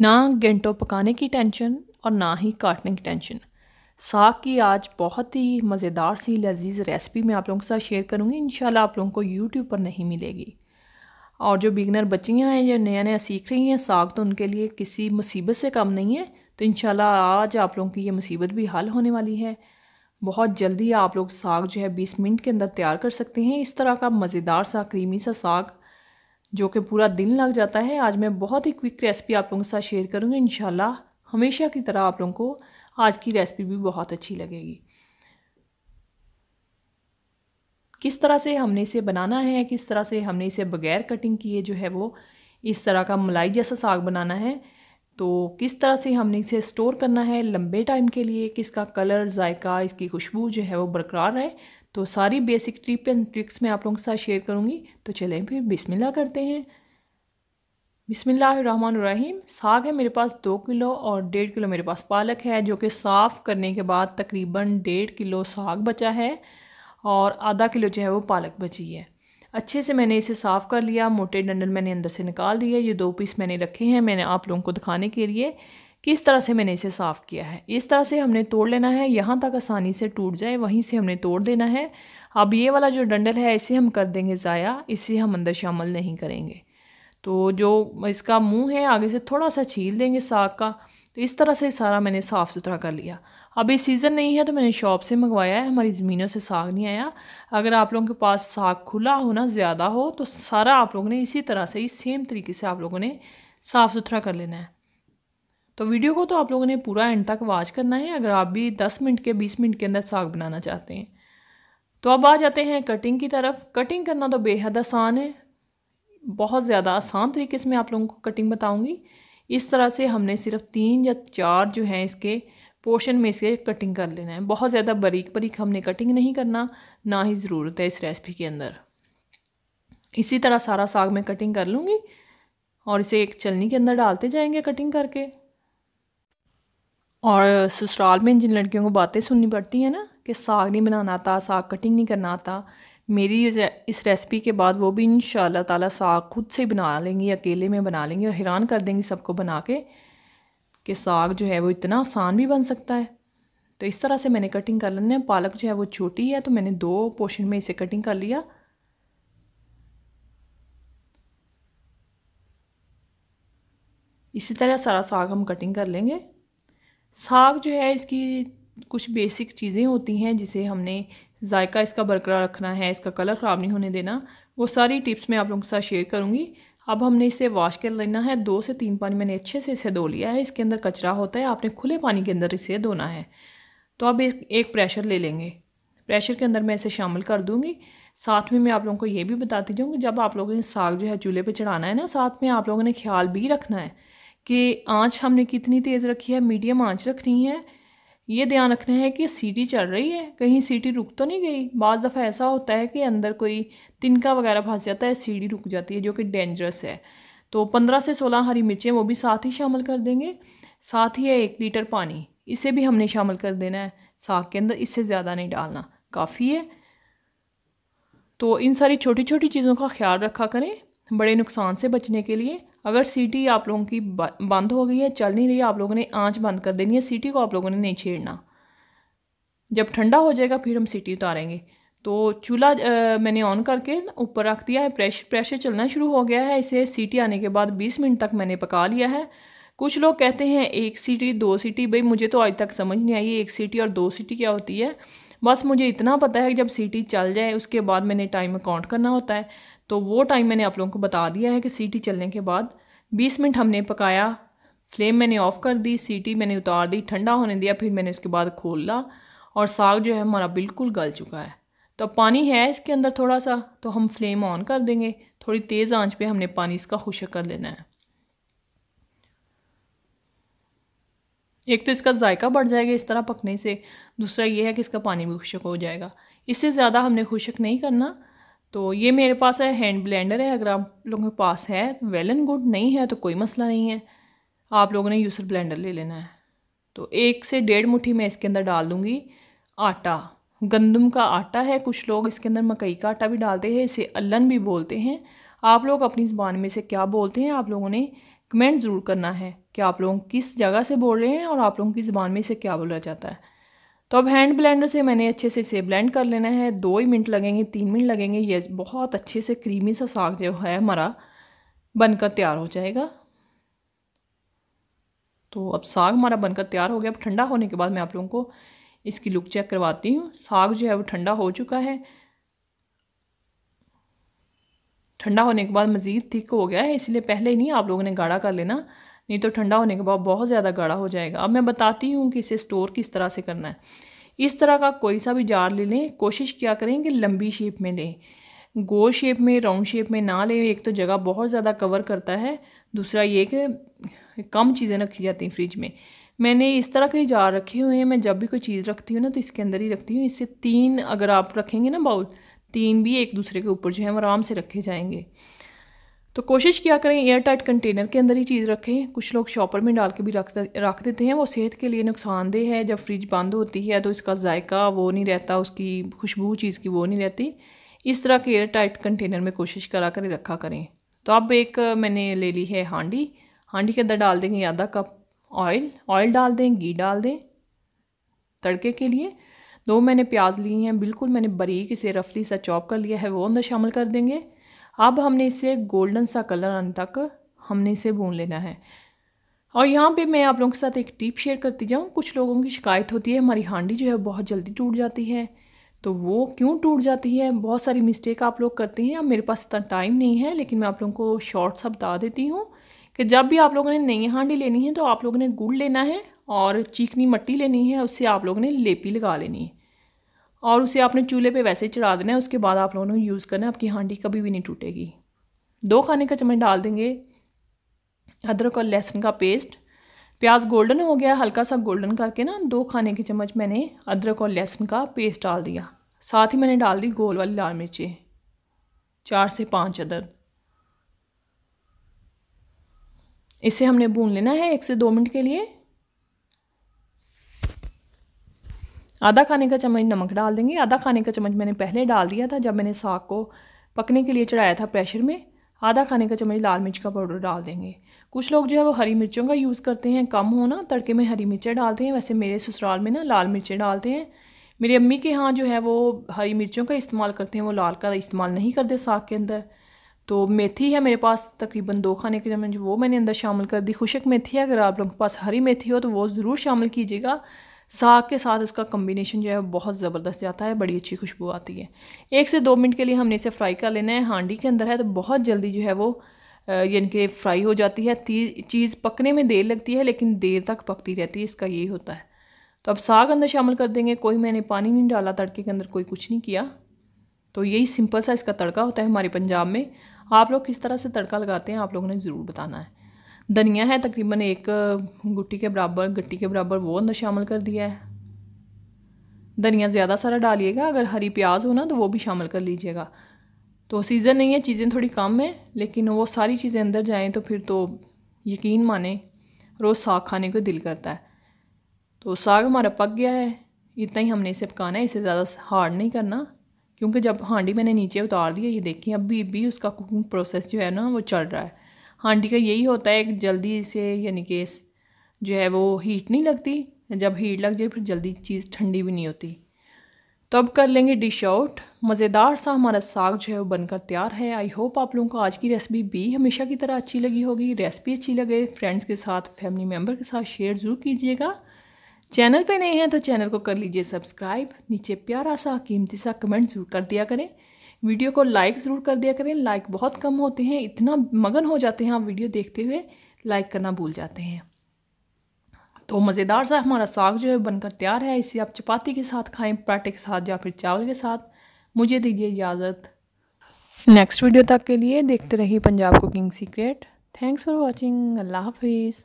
ना घंटों पकाने की टेंशन और ना ही काटने की टेंशन साग की आज बहुत ही मज़ेदार सी लजीज रेसिपी मैं आप लोगों के साथ शेयर करूँगी इन आप लोगों को यूट्यूब पर नहीं मिलेगी और जो बिगनर बच्चियाँ हैं जो नया नया सीख रही हैं साग तो उनके लिए किसी मुसीबत से कम नहीं है तो इन आज आप लोगों की ये मुसीबत भी हल होने वाली है बहुत जल्दी आप लोग साग जो है 20 मिनट के अंदर तैयार कर सकते हैं इस तरह का मज़ेदार सा क्रीमी सा साग जो कि पूरा दिन लग जाता है आज मैं बहुत ही क्विक रेसिपी आप लोगों के साथ शेयर करूँगी इन हमेशा की तरह आप लोगों को आज की रेसिपी भी बहुत अच्छी लगेगी किस तरह से हमने इसे बनाना है किस तरह से हमने इसे बगैर कटिंग किए जो है वो इस तरह का मलाई जैसा साग बनाना है तो किस तरह से हमने इसे स्टोर करना है लंबे टाइम के लिए किसका कलर जायका इसकी खुशबू जो है वो बरकरार रहे तो सारी बेसिक ट्रिप एंड ट्रिक्स मैं आप लोगों के साथ शेयर करूँगी तो चलें फिर बिसमिल्ला करते हैं बिसमीम साग है मेरे पास दो किलो और डेढ़ किलो मेरे पास पालक है जो कि साफ़ करने के बाद तकरीबन डेढ़ किलो साग बचा है और आधा किलो जो है वो पालक बची है अच्छे से मैंने इसे साफ़ कर लिया मोटे डंडल मैंने अंदर से निकाल दिया ये दो पीस मैंने रखे हैं मैंने आप लोगों को दिखाने के लिए किस तरह से मैंने इसे साफ़ किया है इस तरह से हमने तोड़ लेना है यहाँ तक आसानी से टूट जाए वहीं से हमने तोड़ देना है अब ये वाला जो डंडल है इसे हम कर देंगे ज़ाया इसे हम अंदर शामिल नहीं करेंगे तो जो इसका मुंह है आगे से थोड़ा सा छील देंगे साग का तो इस तरह से सारा मैंने साफ़ सुथरा कर लिया अभी सीज़न नहीं है तो मैंने शॉप से मंगवाया है हमारी ज़मीनों से साग नहीं आया अगर आप लोगों के पास साग खुला हो ना ज़्यादा हो तो सारा आप लोगों ने इसी तरह से इस सेम तरीके से आप लोगों ने साफ़ सुथरा कर लेना है तो वीडियो को तो आप लोगों ने पूरा एंड तक वॉच करना है अगर आप भी दस मिनट के बीस मिनट के अंदर साग बनाना चाहते हैं तो अब आ जाते हैं कटिंग की तरफ कटिंग करना तो बेहद आसान है बहुत ज़्यादा आसान तरीके से मैं आप लोगों को कटिंग बताऊंगी इस तरह से हमने सिर्फ तीन या चार जो हैं इसके पोर्शन में इसे कटिंग कर लेना है बहुत ज़्यादा बारीक बारीक हमने कटिंग नहीं करना ना ही ज़रूरत है इस रेसिपी के अंदर इसी तरह सारा साग मैं कटिंग कर लूँगी और इसे एक चलनी के अंदर डालते जाएंगे कटिंग करके और ससुराल में जिन लड़कियों को बातें सुननी पड़ती हैं ना कि साग नहीं बनाना आता साग कटिंग नहीं करना आता मेरी इस रेसिपी के बाद वो भी इन ताला साग खुद से ही बना लेंगी अकेले में बना लेंगी और हैरान कर देंगी सबको बना के कि साग जो है वो इतना आसान भी बन सकता है तो इस तरह से मैंने कटिंग कर लेना है पालक जो है वो छोटी है तो मैंने दो पोर्शन में इसे कटिंग कर लिया इसी तरह सारा साग हम कटिंग कर लेंगे साग जो है इसकी कुछ बेसिक चीज़ें होती हैं जिसे हमने जायका इसका बरकरार रखना है इसका कलर ख़राब नहीं होने देना वो सारी टिप्स मैं आप लोगों के साथ शेयर करूँगी अब हमने इसे वॉश कर लेना है दो से तीन पानी मैंने अच्छे से इसे धो लिया है इसके अंदर कचरा होता है आपने खुले पानी के अंदर इसे धोना है तो अब एक, एक प्रेशर ले लेंगे प्रेशर के अंदर मैं इसे शामिल कर दूँगी साथ में मैं आप लोगों को ये भी बताती जाऊँगी जब आप लोगों ने साग जो है चूल्हे पर चढ़ाना है ना साथ में आप लोगों ने ख्याल भी रखना है कि आँच हमने कितनी तेज़ रखी है मीडियम आँच रखनी है ये ध्यान रखना है कि सीटी चल रही है कहीं सीटी रुक तो नहीं गई बज़ दफ़ा ऐसा होता है कि अंदर कोई तिनका वगैरह फंस जाता है सीटी रुक जाती है जो कि डेंजरस है तो पंद्रह से सोलह हरी मिर्चें वो भी साथ ही शामिल कर देंगे साथ ही है एक लीटर पानी इसे भी हमने शामिल कर देना है साग के अंदर इससे ज़्यादा नहीं डालना काफ़ी है तो इन सारी छोटी छोटी चीज़ों का ख्याल रखा करें बड़े नुकसान से बचने के लिए अगर सीटी आप लोगों की बंद हो गई है चल नहीं रही है आप लोगों ने आँच बंद कर देनी है सीटी को आप लोगों ने नहीं छेड़ना जब ठंडा हो जाएगा फिर हम सीटी उतारेंगे तो चूल्हा मैंने ऑन करके ऊपर रख दिया है प्रेशर प्रेशर चलना शुरू हो गया है इसे सीटी आने के बाद 20 मिनट तक मैंने पका लिया है कुछ लोग कहते हैं एक सीटी दो सीटी भाई मुझे तो आज तक समझ नहीं आई एक सीटी और दो सीटी क्या होती है बस मुझे इतना पता है कि जब सीटी चल जाए उसके बाद मैंने टाइम काउंट करना होता है तो वो टाइम मैंने आप लोगों को बता दिया है कि सीटी चलने के बाद बीस मिनट हमने पकाया फ्लेम मैंने ऑफ़ कर दी सीटी मैंने उतार दी ठंडा होने दिया फिर मैंने उसके बाद खोला और साग जो है हमारा बिल्कुल गल चुका है तो पानी है इसके अंदर थोड़ा सा तो हम फ्लेम ऑन कर देंगे थोड़ी तेज़ आँच पर हमने पानी इसका खुशक कर लेना है एक तो इसका जायका बढ़ जाएगा इस तरह पकने से दूसरा ये है कि इसका पानी भी खुशक हो जाएगा इससे ज़्यादा हमने खुशक नहीं करना तो ये मेरे पास है हैंड ब्लेंडर है अगर आप लोगों के पास है वेल एंड गुड नहीं है तो कोई मसला नहीं है आप लोगों ने यूसर ब्लेंडर ले लेना है तो एक से डेढ़ मुट्ठी मैं इसके अंदर डाल दूँगी आटा गंदम का आटा है कुछ लोग इसके अंदर मकई का आटा भी डालते हैं इसे अलन भी बोलते हैं आप लोग अपनी ज़बान में से क्या बोलते हैं आप लोगों ने कमेंट ज़रूर करना है कि आप लोग किस जगह से बोल रहे हैं और आप लोगों की ज़बान में इसे क्या बोला जाता है तो अब हैंड ब्लेंडर से मैंने अच्छे से इसे ब्लेंड कर लेना है दो ही मिनट लगेंगे तीन मिनट लगेंगे ये बहुत अच्छे से क्रीमी सा साग जो है हमारा बनकर तैयार हो जाएगा तो अब साग हमारा बनकर तैयार हो गया अब ठंडा होने के बाद मैं आप लोगों को इसकी लुक चेक करवाती हूँ साग जो है वो ठंडा हो चुका है ठंडा होने के बाद मज़ीद थिक हो गया है इसलिए पहले ही नहीं आप लोगों ने गाढ़ा कर लेना नहीं तो ठंडा होने के बाद बहुत ज़्यादा गाढ़ा हो जाएगा अब मैं बताती हूँ कि इसे स्टोर किस तरह से करना है इस तरह का कोई सा भी जार ले लें कोशिश क्या करें कि लंबी शेप में लें गोल शेप में राउंड शेप में ना लें एक तो जगह बहुत ज़्यादा कवर करता है दूसरा ये कि कम चीज़ें रखी जाती हैं फ्रिज में मैंने इस तरह के जार रखे हुए हैं मैं जब भी कोई चीज़ रखती हूँ ना तो इसके अंदर ही रखती हूँ इससे तीन अगर आप रखेंगे ना बाउल तीन भी एक दूसरे के ऊपर जो है वो आराम से रखे जाएंगे तो कोशिश किया करें एयर टाइट कंटेनर के अंदर ही चीज़ रखें कुछ लोग शॉपर में डाल के भी रख रख देते हैं वो सेहत के लिए नुकसानदेह है जब फ्रिज बंद होती है तो इसका जायका वो नहीं रहता उसकी खुशबू चीज़ की वो नहीं रहती इस तरह के एयर टाइट कंटेनर में कोशिश करा करें रखा करें तो अब एक मैंने ले ली है हांडी हांडी के अंदर डाल देंगे आधा कप ऑयल ऑयल डाल दें घी डाल दें तड़के के लिए दो मैंने प्याज ली हैं बिल्कुल मैंने बारीक इसे रफली सा चॉप कर लिया है वो अंदर शामिल कर देंगे अब हमने इसे गोल्डन सा कलर आने तक हमने इसे भून लेना है और यहाँ पे मैं आप लोगों के साथ एक टिप शेयर करती जाऊँ कुछ लोगों की शिकायत होती है हमारी हांडी जो है बहुत जल्दी टूट जाती है तो वो क्यों टूट जाती है बहुत सारी मिस्टेक आप लोग करते हैं अब मेरे पास इतना टाइम नहीं है लेकिन मैं आप लोगों को शॉर्ट सा बता देती हूँ कि जब भी आप लोगों ने नई हांडी लेनी है तो आप लोगों ने गुड़ लेना है और चीकनी मट्टी लेनी है उससे आप लोगों ने लेपी लगा लेनी है और उसे आपने चूल्हे पे वैसे चढ़ा देना है उसके बाद आप लोगों ने यूज़ करना है आपकी हांडी कभी भी नहीं टूटेगी दो खाने का चम्मच डाल देंगे अदरक और लहसुन का पेस्ट प्याज गोल्डन हो गया हल्का सा गोल्डन करके ना दो खाने के चम्मच मैंने अदरक और लहसुन का पेस्ट डाल दिया साथ ही मैंने डाल दी गोल वाली लाल मिर्चें चार से पाँच अदर इसे हमने भून लेना है एक से दो मिनट के लिए आधा खाने का चम्मच नमक डाल देंगे आधा खाने का चम्मच मैंने पहले डाल दिया था जब मैंने साग को पकने के लिए चढ़ाया था प्रेशर में आधा खाने का चम्मच लाल मिर्च का पाउडर डाल देंगे कुछ लोग जो है वो हरी मिर्चों का यूज़ करते हैं कम हो ना तड़के में हरी मिर्चें डालते हैं वैसे मेरे ससुराल में ना लाल मिर्चें डालते हैं मेरी अम्मी के यहाँ जो है वो हरी मिर्चों का इस्तेमाल करते हैं वो लाल का इस्तेमाल नहीं करते साग के अंदर तो मेथी है मेरे पास तकरीबन दो खाने के चम्मच वो मैंने अंदर शामिल कर दी खुशक मेथी है अगर आप लोगों के पास हरी मेथी हो तो वो ज़रूर शामिल कीजिएगा साग के साथ इसका कम्बिनेशन जो है बहुत ज़बरदस्त जाता है बड़ी अच्छी खुशबू आती है एक से दो मिनट के लिए हमने इसे फ्राई कर लेना है हांडी के अंदर है तो बहुत जल्दी जो है वो यानी कि फ्राई हो जाती है चीज़ पकने में देर लगती है लेकिन देर तक पकती रहती है इसका यही होता है तो अब साग अंदर शामिल कर देंगे कोई मैंने पानी नहीं डाला तड़के के अंदर कोई कुछ नहीं किया तो यही सिंपल सा इसका तड़का होता है हमारे पंजाब में आप लोग किस तरह से तड़का लगाते हैं आप लोगों ने ज़रूर बताना है धनिया है तकरीबन एक गुटी के बराबर गट्टी के बराबर वो अंदर शामिल कर दिया है धनिया ज़्यादा सारा डालिएगा अगर हरी प्याज हो ना तो वो भी शामिल कर लीजिएगा तो सीज़न नहीं है चीज़ें थोड़ी कम है लेकिन वो सारी चीज़ें अंदर जाएँ तो फिर तो यकीन माने रोज़ साग खाने को दिल करता है तो साग हमारा पक गया है इतना ही हमने इसे पकाना है इसे ज़्यादा हार्ड नहीं करना क्योंकि जब हांडी मैंने नीचे उतार दिया है ये देखिए अभी भी उसका कुकिंग प्रोसेस जो है ना वो चल रहा है हांडी का यही होता है कि जल्दी से यानी कि जो है वो हीट नहीं लगती जब हीट लग जाए फिर जल्दी चीज़ ठंडी भी नहीं होती तो अब कर लेंगे डिश आउट मज़ेदार सा हमारा साग जो है वो बनकर तैयार है आई होप आप लोगों को आज की रेसिपी भी हमेशा की तरह अच्छी लगी होगी रेसिपी अच्छी लगे फ्रेंड्स के साथ फैमिली मेम्बर के साथ शेयर ज़रूर कीजिएगा चैनल पे नए हैं तो चैनल को कर लीजिए सब्सक्राइब नीचे प्यारा सा कीमती सा कमेंट ज़रूर कर दिया करें वीडियो को लाइक ज़रूर कर दिया करें लाइक बहुत कम होते हैं इतना मगन हो जाते हैं आप वीडियो देखते हुए लाइक करना भूल जाते हैं तो मज़ेदार सा हमारा साग जो है बनकर तैयार है इसे आप चपाती के साथ खाएं पराठे के साथ या फिर चावल के साथ मुझे दीजिए इजाज़त नेक्स्ट वीडियो तक के लिए देखते रहिए Punjab cooking secret thanks for watching अल्लाह हाफिज़